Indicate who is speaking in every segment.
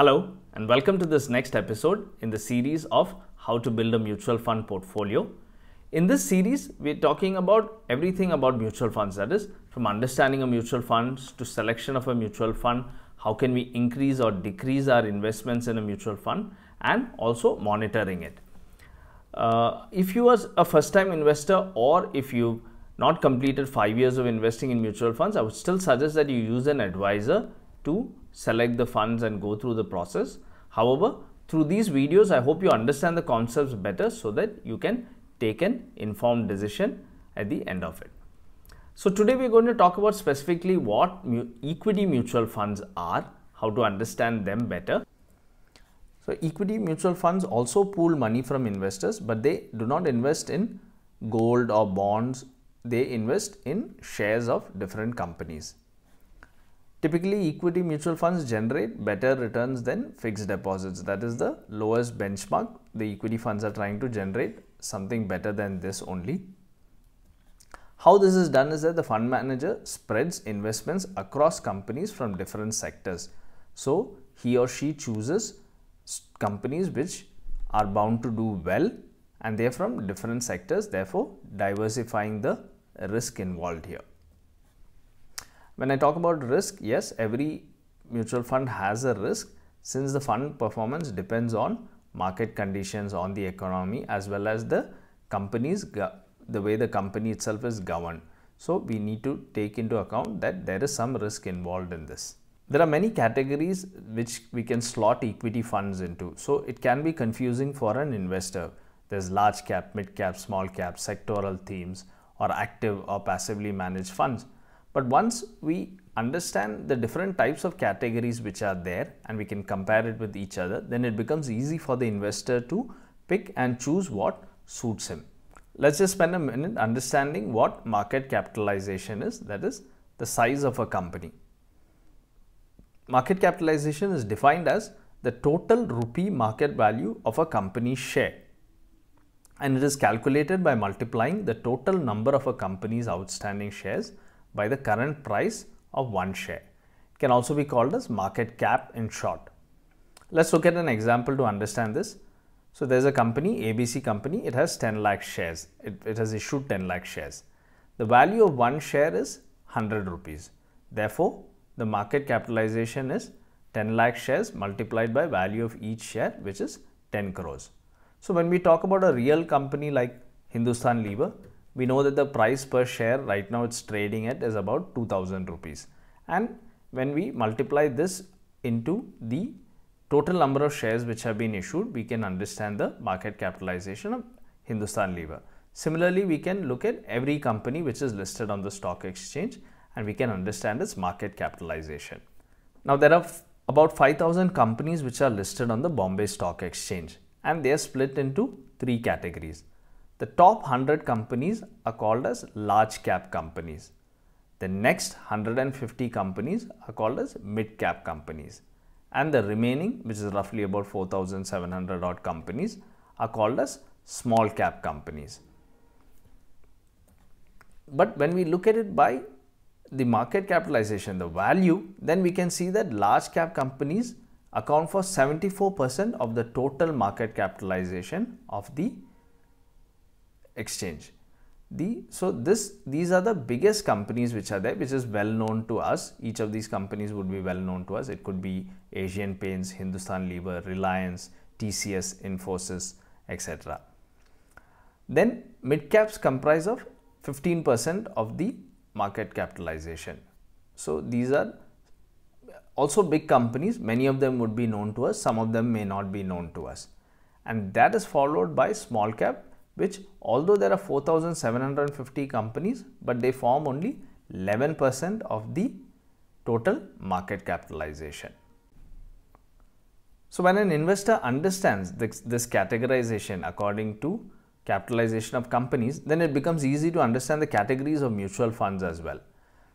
Speaker 1: Hello and welcome to this next episode in the series of how to build a mutual fund portfolio. In this series, we're talking about everything about mutual funds that is from understanding a mutual fund to selection of a mutual fund, how can we increase or decrease our investments in a mutual fund and also monitoring it. Uh, if you are a first time investor or if you've not completed 5 years of investing in mutual funds, I would still suggest that you use an advisor to select the funds and go through the process. However, through these videos, I hope you understand the concepts better so that you can take an informed decision at the end of it. So today we're going to talk about specifically what mu equity mutual funds are, how to understand them better. So equity mutual funds also pool money from investors, but they do not invest in gold or bonds. They invest in shares of different companies. Typically, equity mutual funds generate better returns than fixed deposits. That is the lowest benchmark. The equity funds are trying to generate something better than this only. How this is done is that the fund manager spreads investments across companies from different sectors. So, he or she chooses companies which are bound to do well and they are from different sectors, therefore diversifying the risk involved here. When I talk about risk, yes, every mutual fund has a risk since the fund performance depends on market conditions, on the economy, as well as the companies, the way the company itself is governed. So we need to take into account that there is some risk involved in this. There are many categories which we can slot equity funds into. So it can be confusing for an investor. There's large cap, mid cap, small cap, sectoral themes, or active or passively managed funds. But once we understand the different types of categories which are there and we can compare it with each other, then it becomes easy for the investor to pick and choose what suits him. Let's just spend a minute understanding what market capitalization is, that is the size of a company. Market capitalization is defined as the total rupee market value of a company's share and it is calculated by multiplying the total number of a company's outstanding shares by the current price of one share. It can also be called as market cap in short. Let's look at an example to understand this. So there's a company, ABC company, it has 10 lakh shares. It, it has issued 10 lakh shares. The value of one share is 100 rupees. Therefore, the market capitalization is 10 lakh shares multiplied by value of each share, which is 10 crores. So when we talk about a real company like Hindustan Lever, we know that the price per share right now it's trading at is about 2000 rupees and when we multiply this into the total number of shares which have been issued we can understand the market capitalization of Hindustan Lever. Similarly, we can look at every company which is listed on the stock exchange and we can understand its market capitalization. Now there are about 5000 companies which are listed on the Bombay Stock Exchange and they are split into three categories. The top 100 companies are called as large cap companies. The next 150 companies are called as mid cap companies. And the remaining, which is roughly about 4,700 odd companies, are called as small cap companies. But when we look at it by the market capitalization, the value, then we can see that large cap companies account for 74% of the total market capitalization of the exchange. The, so this these are the biggest companies which are there which is well known to us each of these companies would be well known to us it could be asian paints hindustan lever reliance tcs infosys etc then mid caps comprise of 15% of the market capitalization so these are also big companies many of them would be known to us some of them may not be known to us and that is followed by small cap which although there are 4750 companies but they form only 11% of the total market capitalization. So when an investor understands this, this, categorization according to capitalization of companies, then it becomes easy to understand the categories of mutual funds as well.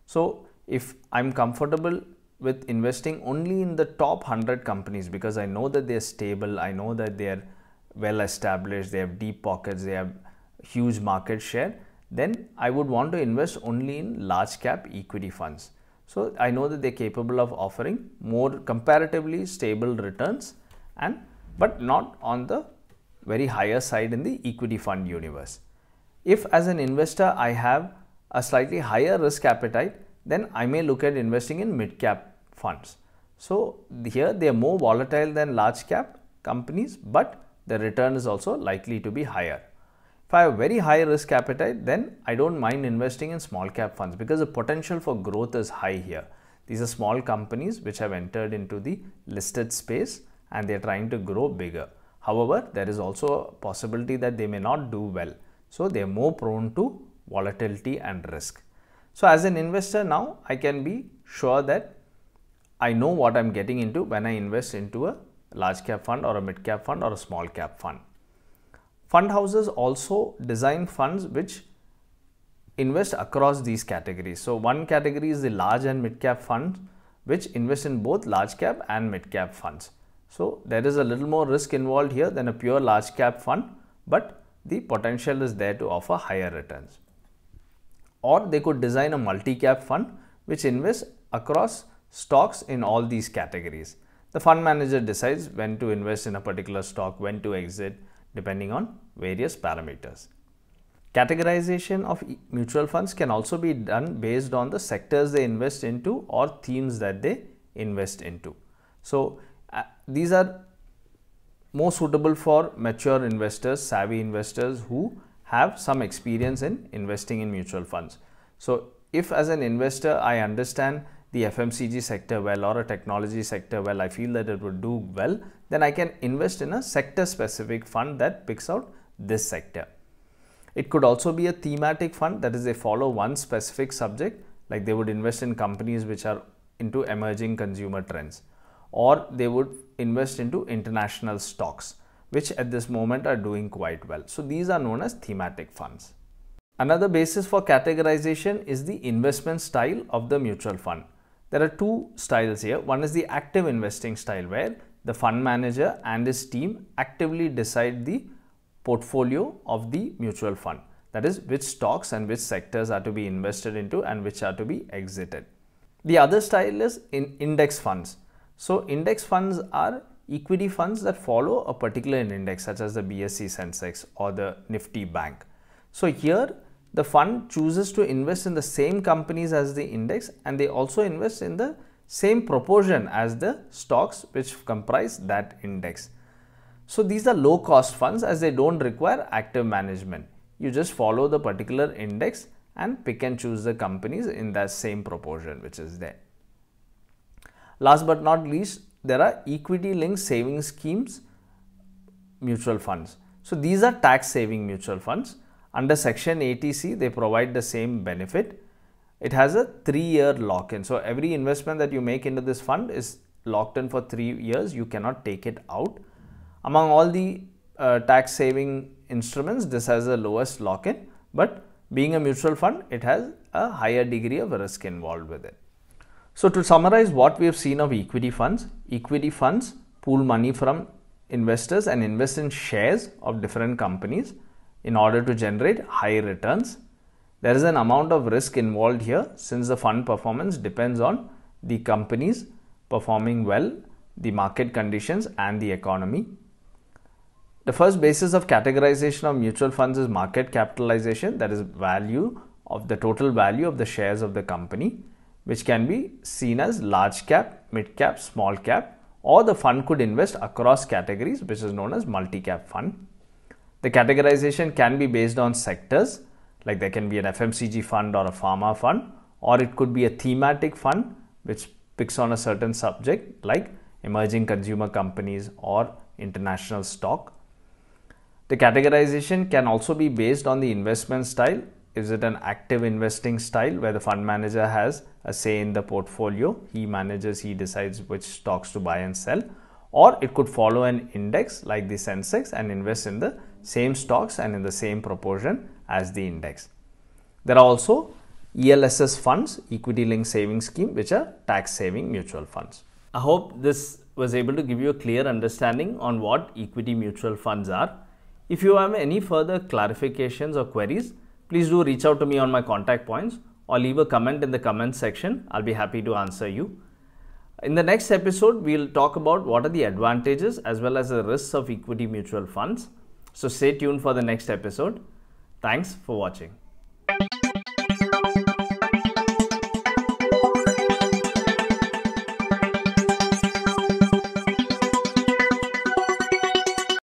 Speaker 1: So if I'm comfortable with investing only in the top 100 companies because I know that they're stable, I know that they're well established, they have deep pockets, they have huge market share, then I would want to invest only in large cap equity funds. So I know that they're capable of offering more comparatively stable returns and but not on the very higher side in the equity fund universe. If as an investor I have a slightly higher risk appetite, then I may look at investing in mid cap funds. So here they are more volatile than large cap companies, but the return is also likely to be higher. If I have very high risk appetite, then I don't mind investing in small cap funds because the potential for growth is high here. These are small companies which have entered into the listed space and they're trying to grow bigger. However, there is also a possibility that they may not do well. So they're more prone to volatility and risk. So as an investor now, I can be sure that I know what I'm getting into when I invest into a large cap fund or a mid cap fund or a small cap fund. Fund houses also design funds which invest across these categories. So one category is the large and mid cap funds which invest in both large cap and mid cap funds. So there is a little more risk involved here than a pure large cap fund but the potential is there to offer higher returns. Or they could design a multi cap fund which invests across stocks in all these categories. The fund manager decides when to invest in a particular stock, when to exit, depending on various parameters. Categorization of mutual funds can also be done based on the sectors they invest into or themes that they invest into. So, uh, these are more suitable for mature investors, savvy investors who have some experience in investing in mutual funds. So, if as an investor I understand the FMCG sector well or a technology sector well, I feel that it would do well, then I can invest in a sector specific fund that picks out this sector. It could also be a thematic fund that is they follow one specific subject like they would invest in companies which are into emerging consumer trends or they would invest into international stocks which at this moment are doing quite well. So these are known as thematic funds. Another basis for categorization is the investment style of the mutual fund. There are two styles here. One is the active investing style where the fund manager and his team actively decide the portfolio of the mutual fund. That is which stocks and which sectors are to be invested into and which are to be exited. The other style is in index funds. So index funds are equity funds that follow a particular index such as the BSE Sensex or the Nifty Bank. So here the fund chooses to invest in the same companies as the index and they also invest in the same proportion as the stocks which comprise that index. So these are low cost funds as they don't require active management. You just follow the particular index and pick and choose the companies in that same proportion which is there. Last but not least, there are equity linked savings schemes mutual funds. So these are tax saving mutual funds under section ATC, they provide the same benefit. It has a three-year lock-in. So every investment that you make into this fund is locked in for three years. You cannot take it out. Among all the uh, tax saving instruments, this has the lowest lock-in. But being a mutual fund, it has a higher degree of risk involved with it. So to summarize what we have seen of equity funds, equity funds pool money from investors and invest in shares of different companies in order to generate high returns. There is an amount of risk involved here since the fund performance depends on the companies performing well, the market conditions and the economy. The first basis of categorization of mutual funds is market capitalization that is value of the total value of the shares of the company which can be seen as large cap, mid cap, small cap or the fund could invest across categories which is known as multi cap fund. The categorization can be based on sectors, like there can be an FMCG fund or a pharma fund, or it could be a thematic fund which picks on a certain subject like emerging consumer companies or international stock. The categorization can also be based on the investment style. Is it an active investing style where the fund manager has a say in the portfolio? He manages, he decides which stocks to buy and sell. Or it could follow an index like the Sensex and invest in the same stocks and in the same proportion as the index. There are also ELSS funds, equity Link Saving scheme, which are tax saving mutual funds. I hope this was able to give you a clear understanding on what equity mutual funds are. If you have any further clarifications or queries, please do reach out to me on my contact points or leave a comment in the comment section. I'll be happy to answer you. In the next episode, we'll talk about what are the advantages as well as the risks of equity mutual funds. So stay tuned for the next episode. Thanks for watching.